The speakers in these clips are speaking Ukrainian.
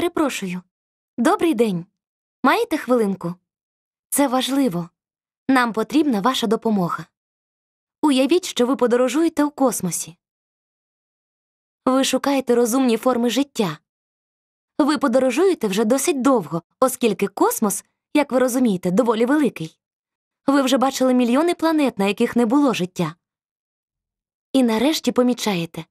перепрошую. Добрий день. Маєте хвилинку? Це важливо. Нам потрібна ваша допомога. Уявіть, що ви подорожуєте у космосі. Ви шукаєте розумні форми життя. Ви подорожуєте вже досить довго, оскільки космос, як ви розумієте, доволі великий. Ви вже бачили мільйони планет, на яких не було життя. І нарешті помічаєте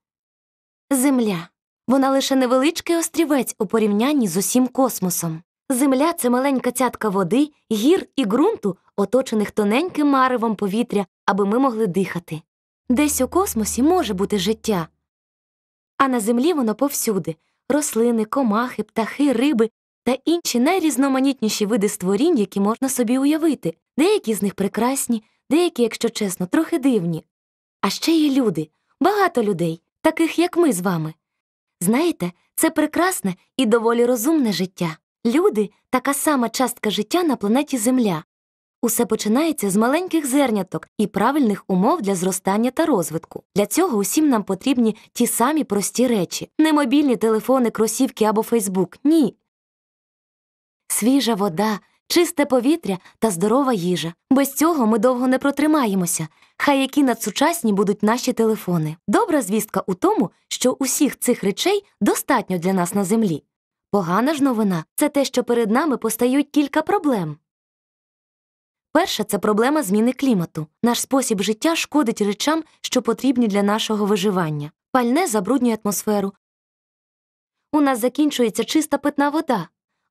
Земля. Вона лише невеличкий острівець у порівнянні з усім космосом. Земля це маленька цятка води, гір і ґрунту, оточених тоненьким маревом повітря, аби ми могли дихати. Десь у космосі може бути життя. А на землі воно повсюди рослини, комахи, птахи, риби та інші найрізноманітніші види створінь, які можна собі уявити, деякі з них прекрасні, деякі, якщо чесно, трохи дивні. А ще є люди, багато людей, таких як ми з вами. Знаєте, це прекрасне і доволі розумне життя. Люди така сама частка життя на планеті Земля. Усе починається з маленьких зерняток і правильних умов для зростання та розвитку. Для цього усім нам потрібні ті самі прості речі не мобільні телефони, кросівки або Фейсбук. Ні. Свіжа вода, чисте повітря та здорова їжа. Без цього ми довго не протримаємося. Хай які надсучасні будуть наші телефони. Добра звістка у тому, що усіх цих речей достатньо для нас на землі. Погана ж новина це те, що перед нами постають кілька проблем. Перша це проблема зміни клімату. Наш спосіб життя шкодить речам, що потрібні для нашого виживання. Пальне забруднює атмосферу. У нас закінчується чиста питна вода.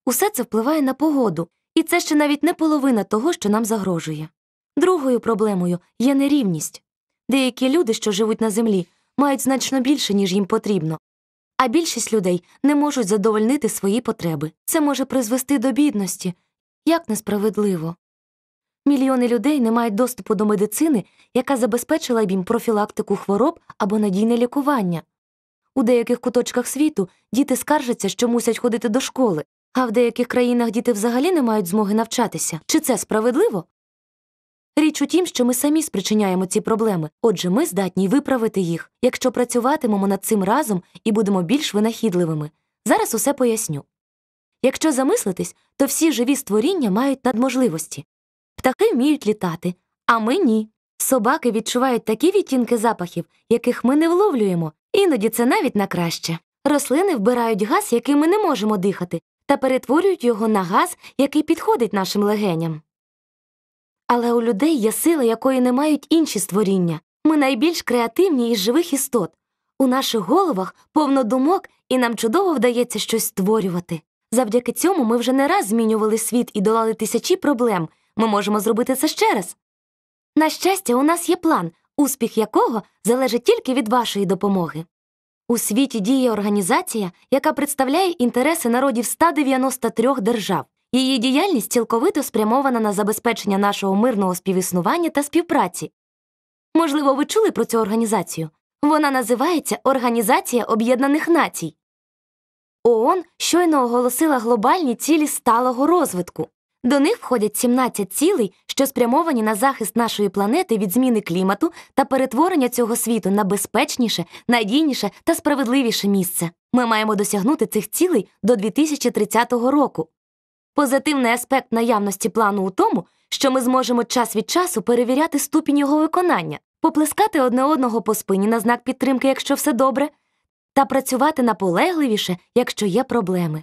Усе це впливає на погоду, і це ще навіть не половина того, що нам загрожує. Другою проблемою є нерівність. Деякі люди, що живуть на землі, мають значно більше, ніж їм потрібно, а більшість людей не можуть задовольнити свої потреби. Це може призвести до бідності як несправедливо. Мільйони людей не мають доступу до медицини, яка забезпечила б їм профілактику хвороб або надійне лікування. У деяких куточках світу діти скаржаться, що мусять ходити до школи, а в деяких країнах діти взагалі не мають змоги навчатися. Чи це справедливо? Річ у тім, що ми самі спричиняємо ці проблеми, отже, ми здатні виправити їх, якщо працюватимемо над цим разом і будемо більш винахідливими. Зараз усе поясню. Якщо замислитись, то всі живі створіння мають надможливості. Птахи вміють літати, а ми ні. Собаки відчувають такі відтінки запахів, яких ми не вловлюємо, іноді це навіть на краще. Рослини вбирають газ, який ми не можемо дихати, та перетворюють його на газ, який підходить нашим легеням. Але у людей є сила, якої не мають інші створіння. Ми найбільш креативні із живих істот. У наших головах повно думок, і нам чудово вдається щось створювати. Завдяки цьому ми вже не раз змінювали світ і долали тисячі проблем. Ми можемо зробити це ще раз. На щастя, у нас є план, успіх якого залежить тільки від вашої допомоги. У світі діє організація, яка представляє інтереси народів 193 держав. Її діяльність цілковито спрямована на забезпечення нашого мирного співіснування та співпраці. Можливо, ви чули про цю організацію? Вона називається Організація Об'єднаних Націй. ООН щойно оголосила глобальні цілі сталого розвитку. До них входять 17 цілей, що спрямовані на захист нашої планети від зміни клімату та перетворення цього світу на безпечніше, надійніше та справедливіше місце. Ми маємо досягнути цих цілей до 2030 року. Позитивний аспект наявності плану у тому, що ми зможемо час від часу перевіряти ступінь його виконання, поплескати одне одного по спині на знак підтримки, якщо все добре, та працювати наполегливіше, якщо є проблеми.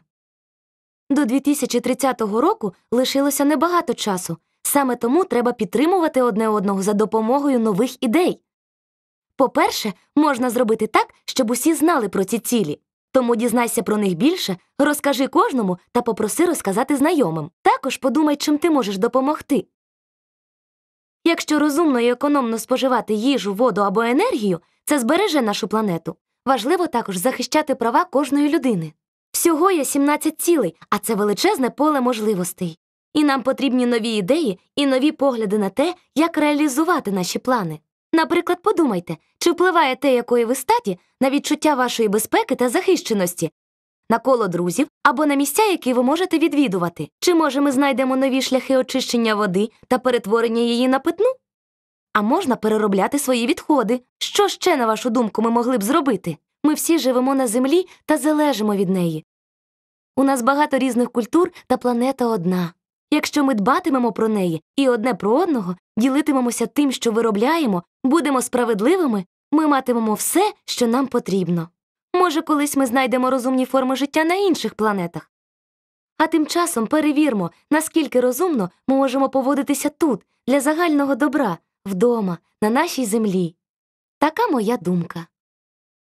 До 2030 року лишилося небагато часу, саме тому треба підтримувати одне одного за допомогою нових ідей. По-перше, можна зробити так, щоб усі знали про ці цілі. Тому дізнайся про них більше, розкажи кожному та попроси розказати знайомим. Також подумай, чим ти можеш допомогти. Якщо розумно і економно споживати їжу, воду або енергію, це збереже нашу планету. Важливо також захищати права кожної людини. Всього є 17 цілей, а це величезне поле можливостей. І нам потрібні нові ідеї і нові погляди на те, як реалізувати наші плани. Наприклад, подумайте, чи впливає те, якої ви статі, на відчуття вашої безпеки та захищеності, на коло друзів або на місця, які ви можете відвідувати, чи може ми знайдемо нові шляхи очищення води та перетворення її на питну? А можна переробляти свої відходи. Що ще, на вашу думку, ми могли б зробити? Ми всі живемо на землі та залежимо від неї. У нас багато різних культур та планета одна. Якщо ми дбатимемо про неї і одне про одного, ділитимемося тим, що виробляємо, будемо справедливими, ми матимемо все, що нам потрібно. Може, колись ми знайдемо розумні форми життя на інших планетах. А тим часом перевірмо, наскільки розумно ми можемо поводитися тут, для загального добра, вдома, на нашій землі. Така моя думка.